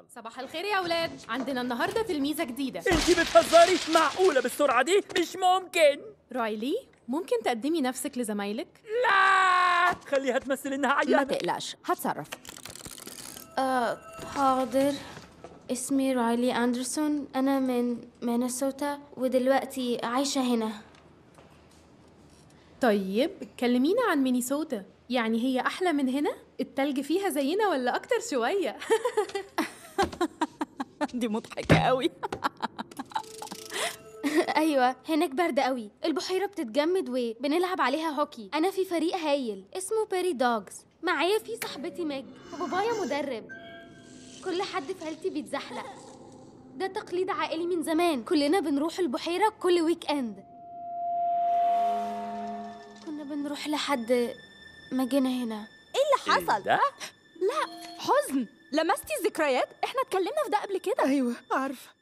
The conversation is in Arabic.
يلا صباح الخير يا اولاد عندنا النهارده تلميذه جديده انت بتهزري معقوله بالسرعه دي مش ممكن رايلي ممكن تقدمي نفسك لزمايلك لا خليها تمثل انها عيانه ما تقلقش هتصرف أه حاضر اسمي رايلي اندرسون انا من مينيسوتا ودلوقتي عايشه هنا طيب كلمينا عن مينيسوتا يعني هي احلى من هنا التلج فيها زينا ولا اكتر شويه دي مضحكة قوي ايوه هناك برد قوي البحيره بتتجمد وبنلعب عليها هوكي انا في فريق هايل اسمه بيري دوجز معايا في صاحبتي ماج وبابايا مدرب كل حد في عيلتي بيتزحلق ده تقليد عائلي من زمان كلنا بنروح البحيره كل ويك اند كنا بنروح لحد ما جينا هنا ايه اللي حصل إيه ده لا حزن لمستي الذكريات احنا اتكلمنا في ده قبل كده ايوه عارفه